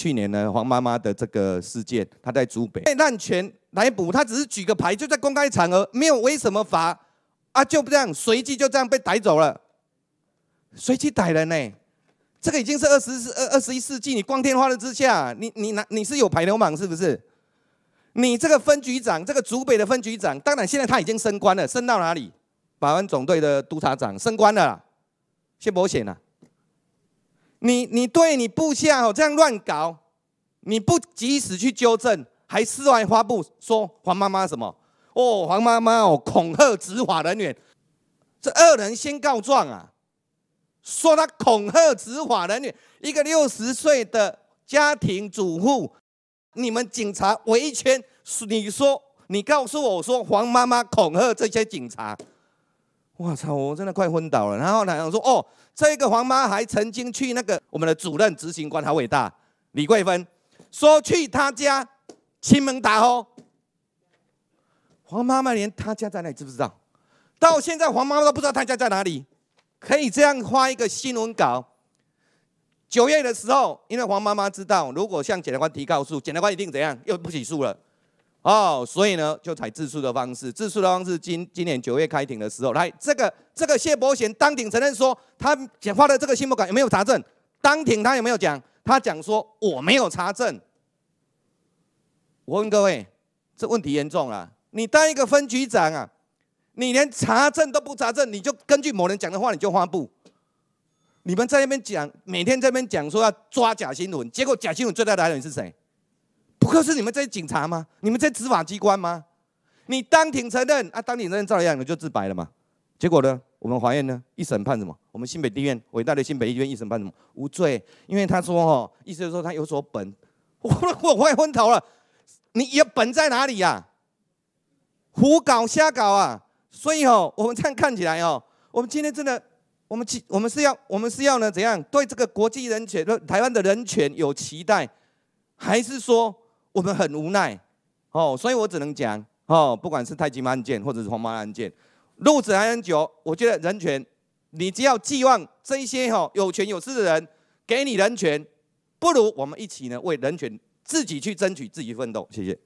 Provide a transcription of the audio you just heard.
去年呢，黄妈妈的这个事件，她在竹北被滥权逮捕，她只是举个牌，就在公开场合没有违什么法啊，就这样，随即就这样被逮走了，随机逮人呢？这个已经是二十世二二十一世纪，你光天化日之下，你你拿你是有牌流氓是不是？你这个分局长，这个竹北的分局长，当然现在他已经升官了，升到哪里？保安总队的督察长，升官了，先保险了。你你对你部下哦这样乱搞，你不及时去纠正，还室外发布说黄妈妈什么？哦，黄妈妈哦恐吓执法人员，这恶人先告状啊！说他恐吓执法人员，一个六十岁的家庭主妇，你们警察围一圈，你说你告诉我说黄妈妈恐吓这些警察。我操！我真的快昏倒了。然后他我说：“哦，这个黄妈还曾经去那个我们的主任执行官，好伟大，李桂芬，说去他家亲门打哦。”黄妈妈连他家在哪里知不知道？到现在黄妈妈都不知道他家在哪里。可以这样发一个新闻稿。九月的时候，因为黄妈妈知道，如果向检察官提告诉，检察官一定怎样又不起诉了。哦，所以呢，就采自诉的方式。自诉的方式，今今年九月开庭的时候，来这个这个谢伯贤当庭承认说，他讲话的这个信不感有没有查证？当庭他有没有讲？他讲说我没有查证。我问各位，这问题严重了。你当一个分局长啊，你连查证都不查证，你就根据某人讲的话你就发布。你们在那边讲，每天在那边讲说要抓假新闻，结果假新闻最大的来源是谁？不就是你们这些警察吗？你们这些执法机关吗？你当庭承认啊，当庭承认照样你就自白了嘛。结果呢，我们法院呢，一审判什么？我们新北地院，伟大的新北地院，一审判什么？无罪。因为他说哦，意思是说他有所本，我我快昏头了。你有本在哪里呀？胡搞瞎搞啊！所以哦，我们这样看起来哦，我们今天真的，我们今我们是要我们是要呢怎样对这个国际人权、台湾的人权有期待，还是说？我们很无奈，哦，所以我只能讲，哦，不管是太极门案件或者是黄毛案件，路子还很久。我觉得人权，你只要寄望这些哦有权有势的人给你人权，不如我们一起呢为人权自己去争取，自己奋斗。谢谢。